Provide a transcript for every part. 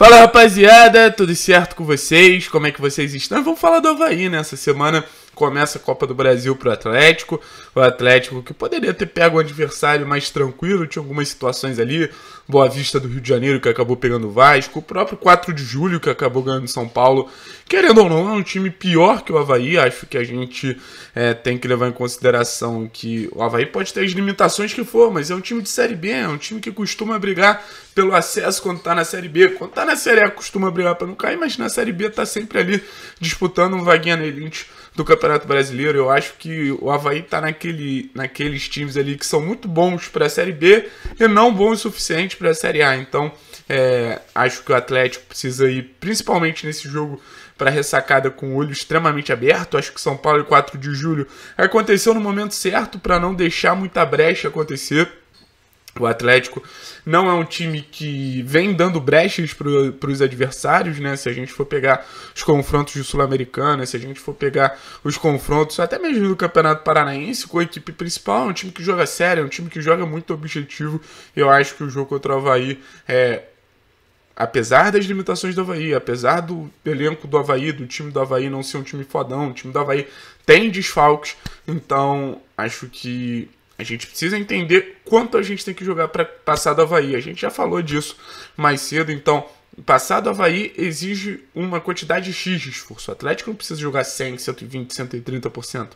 Fala rapaziada, tudo certo com vocês? Como é que vocês estão? Vamos falar do Havaí nessa né? semana começa a Copa do Brasil para o Atlético. O Atlético que poderia ter pego um adversário mais tranquilo, tinha algumas situações ali. Boa Vista do Rio de Janeiro que acabou pegando o Vasco, o próprio 4 de julho que acabou ganhando São Paulo. Querendo ou não, é um time pior que o Havaí. Acho que a gente é, tem que levar em consideração que o Havaí pode ter as limitações que for, mas é um time de Série B, é um time que costuma brigar pelo acesso quando tá na Série B. Quando tá na Série A, costuma brigar para não cair, mas na Série B tá sempre ali disputando um vaguinha na elite do Campeonato Brasileiro. Eu acho que o Havaí está naquele, naqueles times ali que são muito bons para a Série B e não bons o suficiente para a Série A. Então, é, acho que o Atlético precisa ir, principalmente nesse jogo, para ressacada com o olho extremamente aberto. Acho que São Paulo e 4 de julho aconteceu no momento certo para não deixar muita brecha acontecer. O Atlético não é um time que vem dando brechas para os adversários, né? Se a gente for pegar os confrontos do Sul-Americana, se a gente for pegar os confrontos até mesmo do Campeonato Paranaense com a equipe principal, é um time que joga sério, é um time que joga muito objetivo. Eu acho que o jogo contra o Havaí é, apesar das limitações do Havaí, apesar do elenco do Havaí, do time do Havaí não ser um time fodão, o time do Havaí tem desfalques, então acho que a gente precisa entender quanto a gente tem que jogar para passar do Havaí. A gente já falou disso mais cedo, então passar do Havaí exige uma quantidade X de esforço. O Atlético não precisa jogar 100, 120, 130%,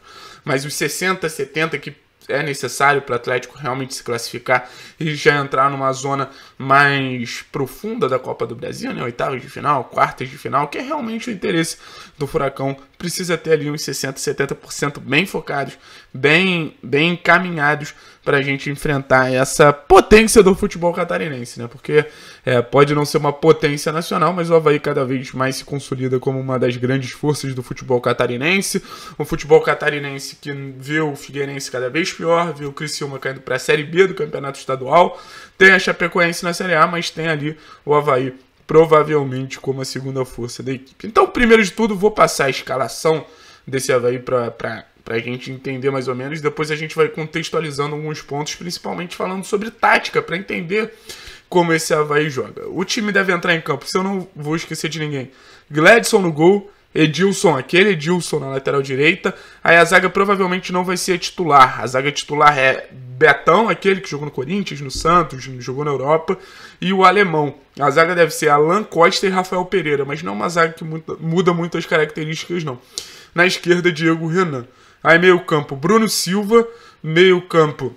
mas os 60, 70 que é necessário para o Atlético realmente se classificar e já entrar numa zona mais profunda da Copa do Brasil, né? Oitavas de final, quartas de final, que é realmente o interesse do Furacão. Precisa ter ali uns 60, 70% bem focados, bem, bem encaminhados para a gente enfrentar essa potência do futebol catarinense, né? Porque é, pode não ser uma potência nacional, mas o Havaí cada vez mais se consolida como uma das grandes forças do futebol catarinense. Um futebol catarinense que viu o Figueirense cada vez pior, viu o Criciúma caindo para a Série B do Campeonato Estadual, tem a Chapecoense na Série A, mas tem ali o Havaí provavelmente como a segunda força da equipe. Então, primeiro de tudo, vou passar a escalação desse Havaí para para a gente entender mais ou menos. Depois a gente vai contextualizando alguns pontos, principalmente falando sobre tática, para entender como esse Havaí joga. O time deve entrar em campo, se eu não vou esquecer de ninguém. Gladson no gol, Edilson, aquele Edilson na lateral direita. Aí a zaga provavelmente não vai ser a titular. A zaga titular é Betão, aquele que jogou no Corinthians, no Santos, jogou na Europa, e o alemão. A zaga deve ser Alan Costa e Rafael Pereira, mas não é uma zaga que muda, muitas características, não. Na esquerda, Diego Renan. Aí meio campo, Bruno Silva, meio campo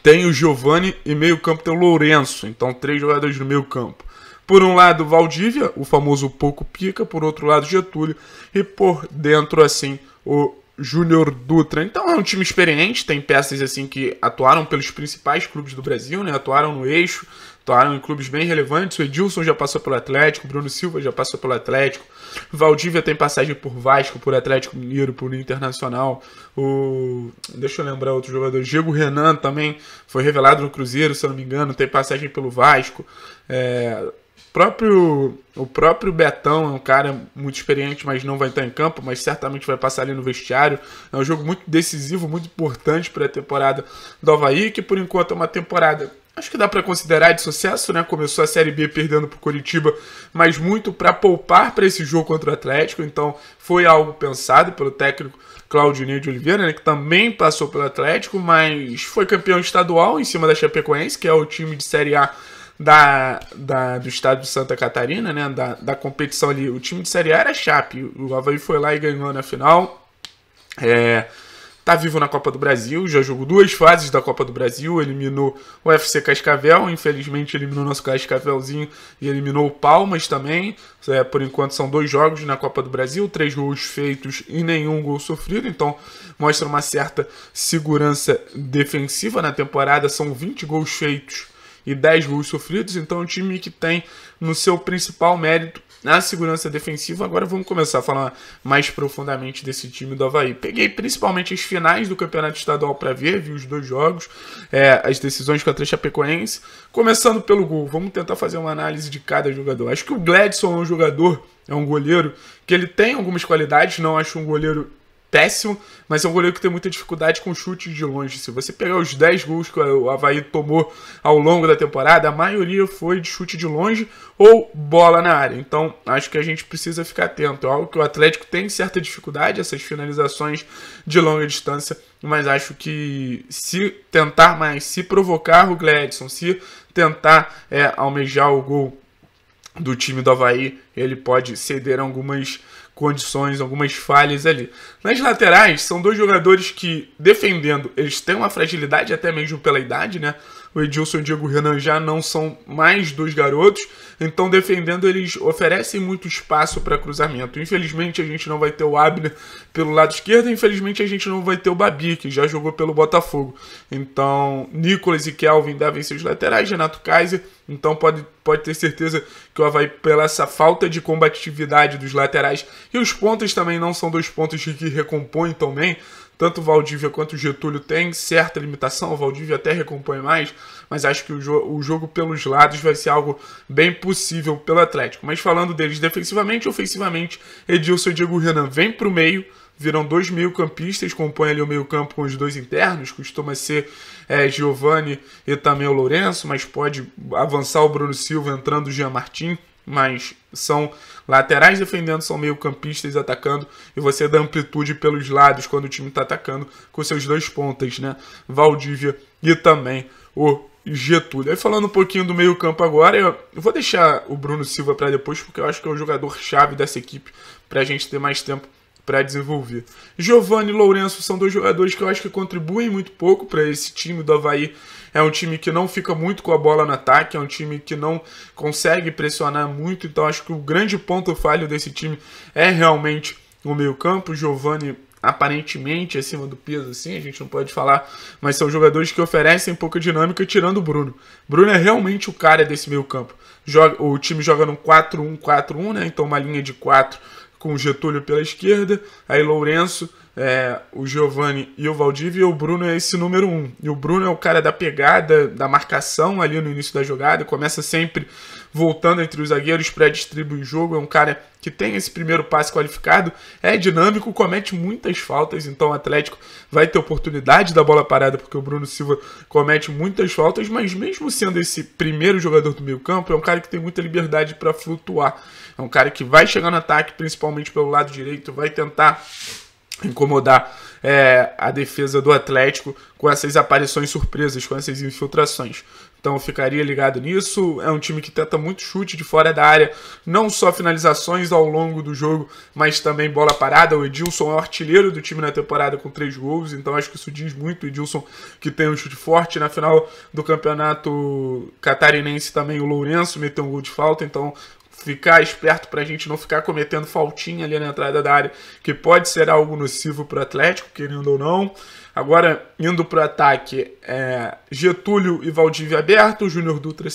tem o Giovani e meio campo tem o Lourenço. Então, três jogadores no meio campo. Por um lado, Valdívia, o famoso pouco pica. Por outro lado, Getúlio. E por dentro, assim, o Júnior Dutra. Então, é um time experiente. Tem peças, assim, que atuaram pelos principais clubes do Brasil, né? Atuaram no eixo atuaram em clubes bem relevantes. O Edilson já passou pelo Atlético, Bruno Silva já passou pelo Atlético, Valdívia tem passagem por Vasco, por Atlético Mineiro, por Internacional. O deixa eu lembrar outro jogador, Diego Renan também foi revelado no Cruzeiro, se eu não me engano, tem passagem pelo Vasco. É, próprio, o próprio Betão é um cara muito experiente, mas não vai estar em campo, mas certamente vai passar ali no vestiário. É um jogo muito decisivo, muito importante para a temporada do Havaí, que por enquanto é uma temporada acho que dá para considerar de sucesso, né? Começou a Série B perdendo para o Curitiba, mas muito para poupar para esse jogo contra o Atlético, então foi algo pensado pelo técnico Claudinei de Oliveira, né, que também passou pelo Atlético, mas foi campeão estadual em cima da Chapecoense, que é o time de Série A da, da, do estado de Santa Catarina, né, da, da competição ali. O time de Série A era Chape, o Havaí foi lá e ganhou na final. É, tá vivo na Copa do Brasil, já jogou duas fases da Copa do Brasil, eliminou o FC Cascavel, infelizmente eliminou nosso Cascavelzinho e eliminou o Palmas também. É, por enquanto são dois jogos na Copa do Brasil, três gols feitos e nenhum gol sofrido, então mostra uma certa segurança defensiva na temporada, são 20 gols feitos e 10 gols sofridos, então é um time que tem no seu principal mérito na segurança defensiva. Agora vamos começar a falar mais profundamente desse time do Havaí. Peguei principalmente as finais do Campeonato Estadual para ver, vi os dois jogos, é, as decisões contra a Chapecoense. Começando pelo gol, vamos tentar fazer uma análise de cada jogador. Acho que o Gladson é um jogador, é um goleiro, que ele tem algumas qualidades, não acho um goleiro péssimo, mas é um goleiro que tem muita dificuldade com chutes de longe. Se você pegar os 10 gols que o Havaí tomou ao longo da temporada, a maioria foi de chute de longe ou bola na área. Então, acho que a gente precisa ficar atento. É algo que o Atlético tem certa dificuldade, essas finalizações de longa distância, mas acho que se tentar mais, se provocar o Gladson, se tentar é, almejar o gol do time do Havaí, ele pode ceder algumas condições, algumas falhas ali. Nas laterais, são dois jogadores que, defendendo, eles têm uma fragilidade até mesmo pela idade, né? o Edilson e o Diego Renan já não são mais dois garotos, então defendendo eles oferecem muito espaço para cruzamento. Infelizmente a gente não vai ter o Abner pelo lado esquerdo, infelizmente a gente não vai ter o Babi, que já jogou pelo Botafogo. Então Nicolas e Kelvin devem ser os laterais, Renato Kaiser, então pode, pode ter certeza que o Havaí, pela essa falta de combatividade dos laterais, e os pontos também não são dois pontos que recompõem também, tanto o Valdívia quanto o Getúlio têm certa limitação, o Valdívia até recompõe mais, mas acho que o, jo o jogo pelos lados vai ser algo bem possível pelo Atlético. Mas falando deles defensivamente e ofensivamente, Edilson e Diego Renan vêm para o meio, viram dois meio-campistas, compõem ali o meio-campo com os dois internos, costuma ser é, Giovanni e também o Lourenço, mas pode avançar o Bruno Silva entrando o Jean Martin mas são laterais defendendo, são meio-campistas atacando, e você dá amplitude pelos lados quando o time está atacando com seus dois pontas, né? Valdívia e também o Getúlio. Aí falando um pouquinho do meio-campo agora, eu vou deixar o Bruno Silva para depois, porque eu acho que é o jogador-chave dessa equipe para a gente ter mais tempo para desenvolver. Giovanni e Lourenço são dois jogadores que eu acho que contribuem muito pouco para esse time do Havaí. É um time que não fica muito com a bola no ataque, é um time que não consegue pressionar muito, então acho que o grande ponto falho desse time é realmente o meio-campo. Giovanni aparentemente acima do peso, assim, a gente não pode falar, mas são jogadores que oferecem pouca dinâmica, tirando o Bruno. Bruno é realmente o cara desse meio campo. o time joga no 4-1-4-1, né? Então uma linha de 4 com Getúlio pela esquerda, aí Lourenço é, o Giovanni e o Valdivia, e o Bruno é esse número um. E o Bruno é o cara da pegada, da marcação ali no início da jogada, começa sempre voltando entre os zagueiros para distribuir o jogo, é um cara que tem esse primeiro passe qualificado, é dinâmico, comete muitas faltas, então o Atlético vai ter oportunidade da bola parada, porque o Bruno Silva comete muitas faltas, mas mesmo sendo esse primeiro jogador do meio campo, é um cara que tem muita liberdade para flutuar, é um cara que vai chegar no ataque, principalmente pelo lado direito, vai tentar incomodar é, a defesa do Atlético com essas aparições surpresas, com essas infiltrações. Então ficaria ligado nisso. É um time que tenta muito chute de fora da área, não só finalizações ao longo do jogo, mas também bola parada. O Edilson é o artilheiro do time na temporada com três gols, então acho que isso diz muito. O Edilson que tem um chute forte. Na final do campeonato catarinense também o Lourenço meteu um gol de falta, então ficar esperto para a gente não ficar cometendo faltinha ali na entrada da área, que pode ser algo nocivo para o Atlético, querendo ou não. Agora, indo para o ataque, é Getúlio e Valdívia aberto, Júnior Dutra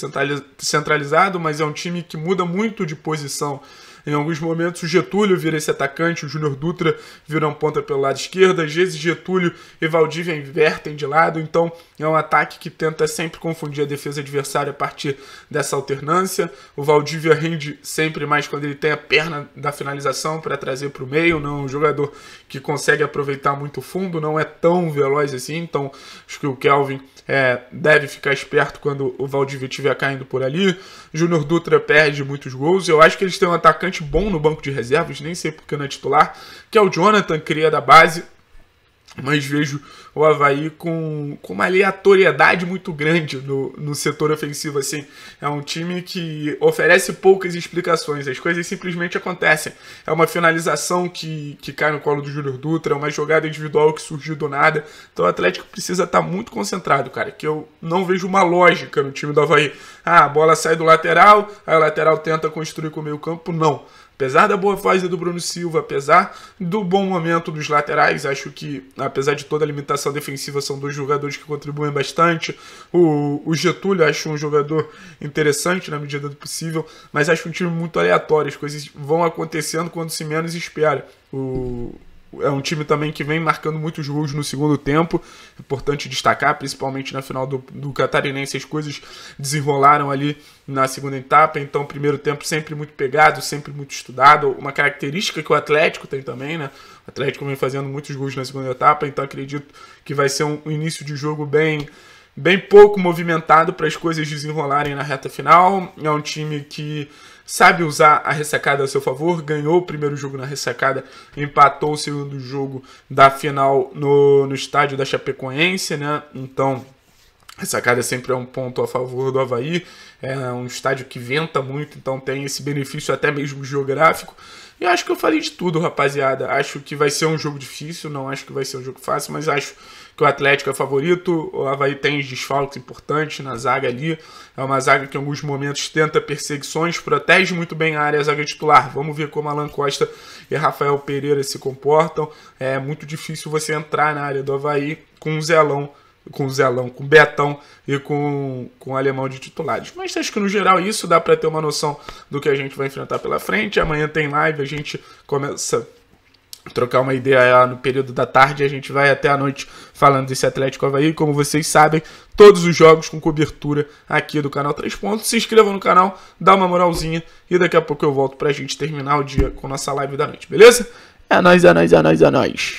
centralizado, mas é um time que muda muito de posição em alguns momentos o Getúlio vira esse atacante, o Júnior Dutra vira um ponta pelo lado esquerdo, às vezes Getúlio e Valdívia invertem de lado, então é um ataque que tenta sempre confundir a defesa adversária a partir dessa alternância. O Valdívia rende sempre mais quando ele tem a perna da finalização para trazer para o meio, não é um jogador que consegue aproveitar muito fundo, não é tão veloz assim, então acho que o Kelvin é, deve ficar esperto quando o Valdívia estiver caindo por ali. Júnior Dutra perde muitos gols, eu acho que eles têm um atacante bom no banco de reservas, nem sei porque não é titular, que é o Jonathan, cria é da base, mas vejo o Havaí com, com uma aleatoriedade muito grande no, no setor ofensivo. Assim. É um time que oferece poucas explicações, as coisas simplesmente acontecem. É uma finalização que, que cai no colo do Júnior Dutra, é uma jogada individual que surgiu do nada. Então o Atlético precisa estar tá muito concentrado, cara, que eu não vejo uma lógica no time do Havaí. Ah, a bola sai do lateral, aí o lateral tenta construir com o meio campo, não. Apesar da boa fase do Bruno Silva, apesar do bom momento dos laterais, acho que, apesar de toda a limitação defensiva, são dois jogadores que contribuem bastante. O, o Getúlio, acho um jogador interessante na medida do possível, mas acho um time muito aleatório. As coisas vão acontecendo quando se menos espera. O, é um time também que vem marcando muitos gols no segundo tempo. Importante destacar, principalmente na final do, do Catarinense, as coisas desenrolaram ali na segunda etapa. Então, primeiro tempo sempre muito pegado, sempre muito estudado. Uma característica que o Atlético tem também, né? O Atlético vem fazendo muitos gols na segunda etapa, então acredito que vai ser um início de jogo bem bem pouco movimentado para as coisas desenrolarem na reta final. É um time que sabe usar a ressacada a seu favor, ganhou o primeiro jogo na ressacada, empatou o segundo jogo da final no, no estádio da Chapecoense, né? Então, ressacada sempre é um ponto a favor do Havaí, é um estádio que venta muito, então tem esse benefício até mesmo geográfico. E acho que eu falei de tudo, rapaziada. Acho que vai ser um jogo difícil, não acho que vai ser um jogo fácil, mas acho que o Atlético é favorito, o Havaí tem desfalques importantes na zaga ali, é uma zaga que em alguns momentos tenta perseguições, protege muito bem a área a zaga titular. Vamos ver como Alan Costa e Rafael Pereira se comportam. É muito difícil você entrar na área do Havaí com um Zelão com o Zelão, com o Betão e com, com o Alemão de titulares. Mas acho que no geral isso dá para ter uma noção do que a gente vai enfrentar pela frente. Amanhã tem live, a gente começa trocar uma ideia lá no período da tarde. A gente vai até a noite falando desse Atlético Havaí. Como vocês sabem, todos os jogos com cobertura aqui do canal 3 Pontos. Se inscrevam no canal, dá uma moralzinha e daqui a pouco eu volto pra gente terminar o dia com nossa live da noite, beleza? É nóis, é nóis, é nóis, é nóis.